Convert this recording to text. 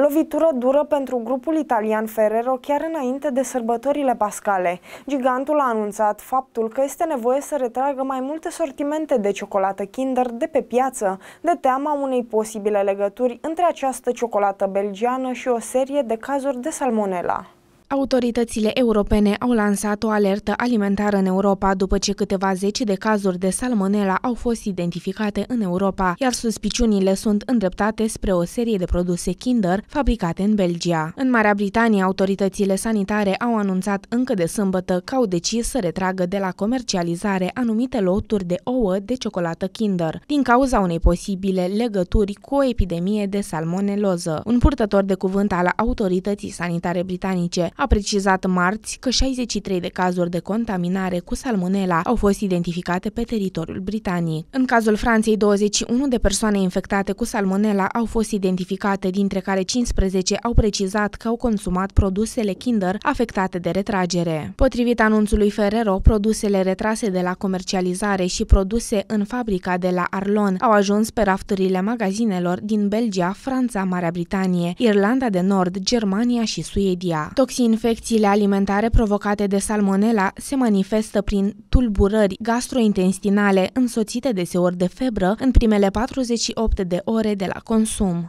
Lovitură dură pentru grupul italian Ferrero chiar înainte de sărbătorile pascale. Gigantul a anunțat faptul că este nevoie să retragă mai multe sortimente de ciocolată Kinder de pe piață, de teama unei posibile legături între această ciocolată belgiană și o serie de cazuri de salmonella. Autoritățile europene au lansat o alertă alimentară în Europa după ce câteva zeci de cazuri de salmonela au fost identificate în Europa, iar suspiciunile sunt îndreptate spre o serie de produse Kinder fabricate în Belgia. În Marea Britanie, autoritățile sanitare au anunțat încă de sâmbătă că au decis să retragă de la comercializare anumite loturi de ouă de ciocolată Kinder, din cauza unei posibile legături cu o epidemie de salmoneloză. Un purtător de cuvânt al autorității sanitare britanice a precizat marți că 63 de cazuri de contaminare cu salmonela au fost identificate pe teritoriul Britaniei. În cazul Franței, 21 de persoane infectate cu salmonela au fost identificate, dintre care 15 au precizat că au consumat produsele Kinder afectate de retragere. Potrivit anunțului Ferrero, produsele retrase de la comercializare și produse în fabrica de la Arlon au ajuns pe rafturile magazinelor din Belgia, Franța, Marea Britanie, Irlanda de Nord, Germania și Suedia. Toxin infecțiile alimentare provocate de salmonela se manifestă prin tulburări gastrointestinale însoțite deseori de febră în primele 48 de ore de la consum.